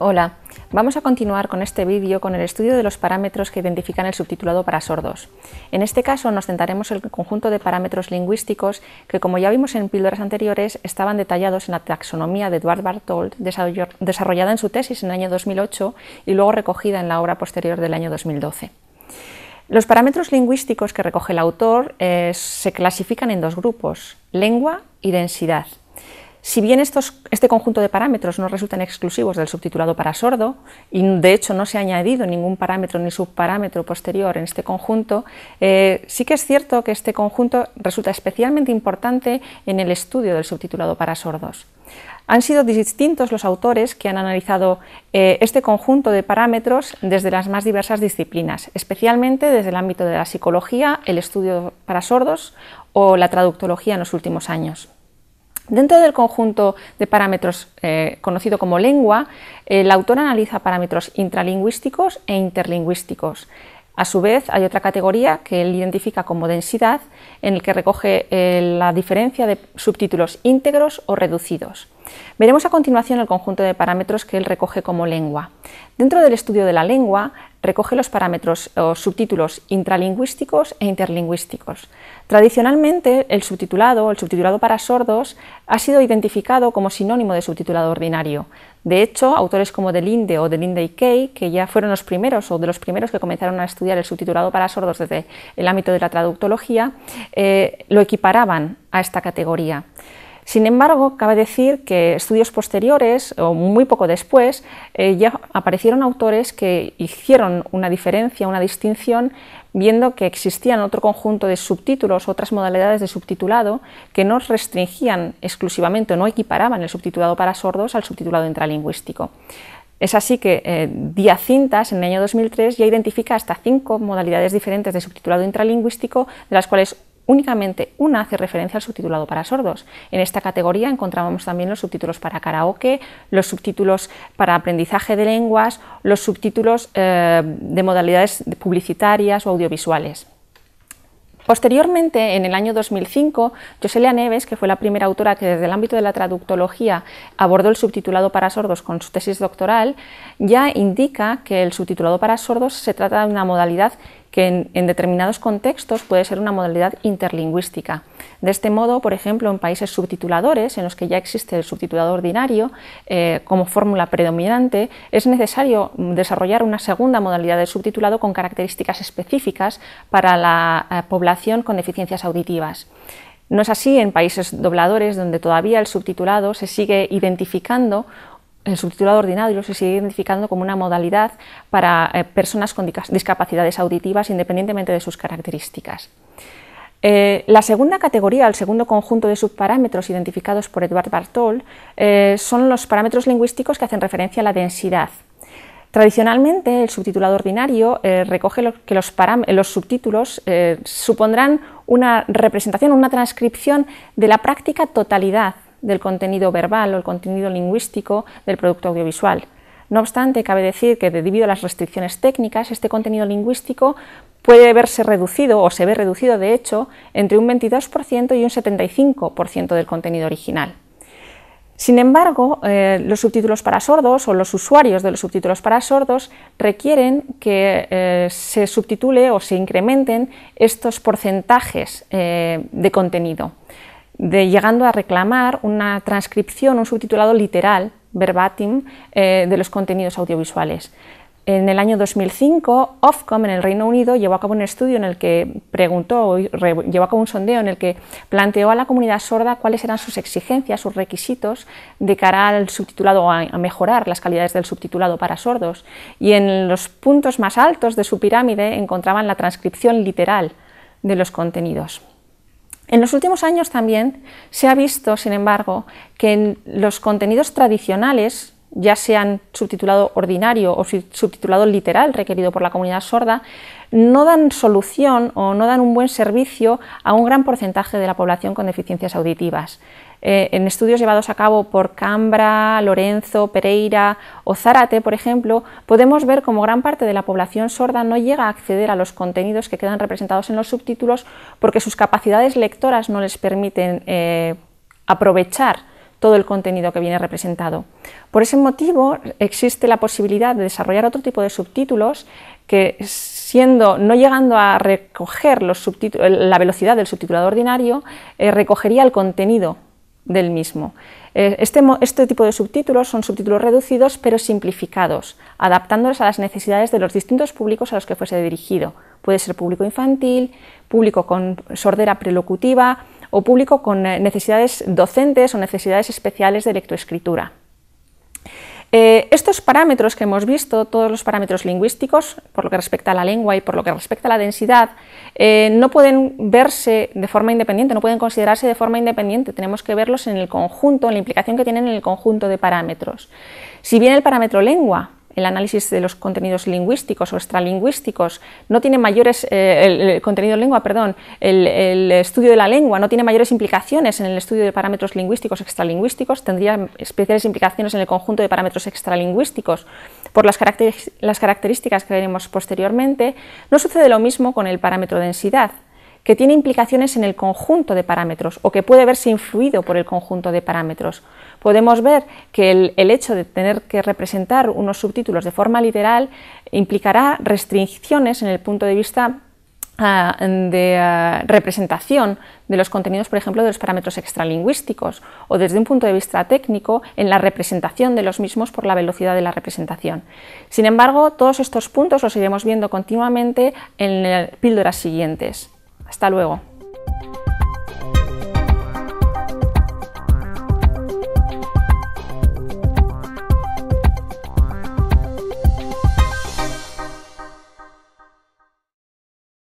Hola, vamos a continuar con este vídeo con el estudio de los parámetros que identifican el subtitulado para sordos. En este caso nos centraremos en el conjunto de parámetros lingüísticos que, como ya vimos en píldoras anteriores, estaban detallados en la taxonomía de Eduard Bartold, desarrollada en su tesis en el año 2008 y luego recogida en la obra posterior del año 2012. Los parámetros lingüísticos que recoge el autor eh, se clasifican en dos grupos, lengua y densidad. Si bien este conjunto de parámetros no resultan exclusivos del subtitulado para sordo, y de hecho no se ha añadido ningún parámetro ni subparámetro posterior en este conjunto, eh, sí que es cierto que este conjunto resulta especialmente importante en el estudio del subtitulado para sordos. Han sido distintos los autores que han analizado eh, este conjunto de parámetros desde las más diversas disciplinas, especialmente desde el ámbito de la psicología, el estudio para sordos o la traductología en los últimos años. Dentro del conjunto de parámetros eh, conocido como lengua, el eh, autor analiza parámetros intralingüísticos e interlingüísticos. A su vez, hay otra categoría que él identifica como densidad, en el que recoge eh, la diferencia de subtítulos íntegros o reducidos. Veremos a continuación el conjunto de parámetros que él recoge como lengua. Dentro del estudio de la lengua, recoge los parámetros o subtítulos intralingüísticos e interlingüísticos. Tradicionalmente, el subtitulado, el subtitulado para sordos, ha sido identificado como sinónimo de subtitulado ordinario. De hecho, autores como Delinde o Delinde y Kay, que ya fueron los primeros o de los primeros que comenzaron a estudiar el subtitulado para sordos desde el ámbito de la traductología, eh, lo equiparaban a esta categoría. Sin embargo, cabe decir que estudios posteriores, o muy poco después, eh, ya aparecieron autores que hicieron una diferencia, una distinción, viendo que existían otro conjunto de subtítulos, otras modalidades de subtitulado, que no restringían exclusivamente o no equiparaban el subtitulado para sordos al subtitulado intralingüístico. Es así que eh, cintas en el año 2003, ya identifica hasta cinco modalidades diferentes de subtitulado intralingüístico, de las cuales Únicamente una hace referencia al subtitulado para sordos. En esta categoría encontramos también los subtítulos para karaoke, los subtítulos para aprendizaje de lenguas, los subtítulos eh, de modalidades publicitarias o audiovisuales. Posteriormente, en el año 2005, Joselia Neves, que fue la primera autora que desde el ámbito de la traductología abordó el subtitulado para sordos con su tesis doctoral, ya indica que el subtitulado para sordos se trata de una modalidad que en, determinados contextos puede ser una modalidad interlingüística. De este modo, por ejemplo, en países subtituladores, en los que ya existe el subtitulado ordinario eh, como fórmula predominante, es necesario desarrollar una segunda modalidad de subtitulado con características específicas para la eh, población con deficiencias auditivas. No es así en países dobladores, donde todavía el subtitulado se sigue identificando el subtitulado ordinario se sigue identificando como una modalidad para eh, personas con discapacidades auditivas independientemente de sus características. Eh, la segunda categoría, el segundo conjunto de subparámetros identificados por Eduard Bartol, eh, son los parámetros lingüísticos que hacen referencia a la densidad. Tradicionalmente, el subtitulado ordinario recoge que los, los subtítulos supondrán una representación, una transcripción de la práctica totalidad del contenido verbal o el contenido lingüístico del producto audiovisual. No obstante, cabe decir que debido a las restricciones técnicas, este contenido lingüístico puede verse reducido o se ve reducido, de hecho, entre un 22% y un 75% del contenido original. Sin embargo, eh, los subtítulos para sordos o los usuarios de los subtítulos para sordos requieren que eh, se subtitule o se incrementen estos porcentajes eh, de contenido de, llegando a reclamar una transcripción, un subtitulado literal, verbatim, eh, de los contenidos audiovisuales. En el año 2005, Ofcom en el Reino Unido llevó a cabo un estudio en el que preguntó, llevó a cabo un sondeo en el que planteó a la comunidad sorda cuáles eran sus exigencias, sus requisitos de cara al subtitulado, a, mejorar las calidades del subtitulado para sordos. Y en los puntos más altos de su pirámide encontraban la transcripción literal de los contenidos. En los últimos años también se ha visto, sin embargo, que en los contenidos tradicionales, ya sean subtitulado ordinario o subtitulado literal requerido por la comunidad sorda, no dan solución o no dan un buen servicio a un gran porcentaje de la población con deficiencias auditivas. Eh, en estudios llevados a cabo por Cambra, Lorenzo, Pereira o Zárate, por ejemplo, podemos ver cómo gran parte de la población sorda no llega a acceder a los contenidos que quedan representados en los subtítulos porque sus capacidades lectoras no les permiten eh, aprovechar todo el contenido que viene representado. Por ese motivo existe la posibilidad de desarrollar otro tipo de subtítulos que no llegando a recoger la velocidad del subtitulado ordinario, eh, recogería el contenido del mismo. Eh, este, este, tipo de subtítulos son subtítulos reducidos pero simplificados, adaptándolos a las necesidades de los distintos públicos a los que fuese dirigido. Puede ser público infantil, público con sordera prelocutiva o público con eh, necesidades docentes o necesidades especiales de lectoescritura. Eh, estos parámetros que hemos visto, todos los parámetros lingüísticos, por lo que respecta a la lengua y por lo que respecta a la densidad, eh, no pueden verse de forma independiente, no pueden considerarse de forma independiente, tenemos que verlos en el conjunto, en la implicación que tienen en el conjunto de parámetros. Si bien el parámetro lengua el análisis de los contenidos lingüísticos o extralingüísticos, no tiene mayores, eh, el, contenido de lengua, perdón, el, estudio de la lengua no tiene mayores implicaciones en el estudio de parámetros lingüísticos extralingüísticos, tendría especiales implicaciones en el conjunto de parámetros extralingüísticos por las, las características que veremos posteriormente. No sucede lo mismo con el parámetro densidad que tiene implicaciones en el conjunto de parámetros o que puede verse influido por el conjunto de parámetros. Podemos ver que el, hecho de tener que representar unos subtítulos de forma literal implicará restricciones en el punto de vista ah, de ah, representación de los contenidos, por ejemplo, de los parámetros extralingüísticos o desde un punto de vista técnico en la representación de los mismos por la velocidad de la representación. Sin embargo, todos estos puntos los iremos viendo continuamente en píldoras siguientes. Hasta luego.